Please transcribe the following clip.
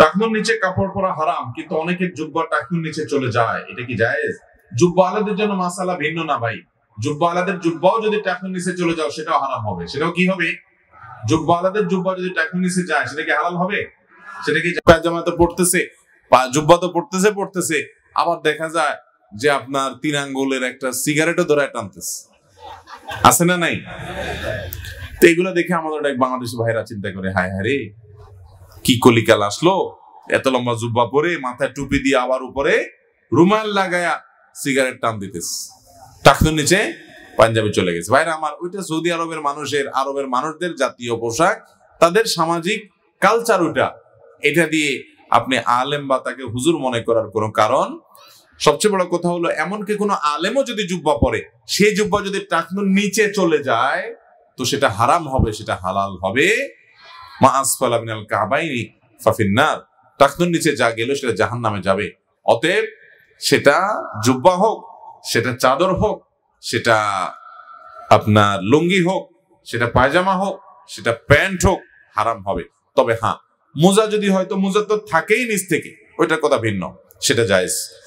টাকুর নিচে কাপড় পরা হারাম কিন্তু অনেকের জুব্বা টাকুর নিচে চলে যায় এটা কি জায়েজ জুব্বা আলাদের জন্য মাসালা ভিন্ন না ভাই জুব্বা আলাদের জুব্বাও যদি টাকুর নিচে চলে যাও সেটাও হারাম হবে সেটাও কি হবে জুব্বা আলাদের জুব্বা যদি নিচে যায় সেটা কি হালাল হবে সেটা কি তো পড়তেছে জুব্বা তো পড়তেছে পড়তেছে আবার দেখা যায় যে আপনার তিন আঙ্গুলের একটা সিগারেটও ধরে টানতেছে আছে না নাই তো এগুলো দেখে আমাদের এক ভাইরা চিন্তা করে হায় হায় রে কি কলিকাল আসলো এত লম্বা জুব্বা পরে মাথায় টুপি দিয়ে আবার উপরে রুমাল লাগায়া সিগারেট টান দিতেস টাকনুর নিচে পাঞ্জাবে চলে গেছে ভাইরা আমার ওইটা সৌদি আরবের মানুষের আরবের মানুষদের জাতীয় পোশাক তাদের সামাজিক কালচার ওটা এটা দিয়ে আপনি আলেম বা তাকে হুজুর মনে করার কোনো কারণ সবচেয়ে বড় কথা হলো এমনকি কোনো আলেমও যদি জুব্বা পরে সেই জুব্বা যদি টাকনুর নিচে চলে যায় তো সেটা হারাম হবে সেটা হালাল হবে মা আসফালা মিনাল কাবাইনি নিচে যা গেল সেটা জাহান নামে যাবে অতএব সেটা জুব্বা হোক সেটা চাদর হোক সেটা আপনার লুঙ্গি হোক সেটা পায়জামা হোক সেটা প্যান্ট হোক হারাম হবে তবে হ্যাঁ মোজা যদি হয় তো মোজা তো থাকেই নিচ থেকে ওইটার কথা ভিন্ন সেটা জায়েজ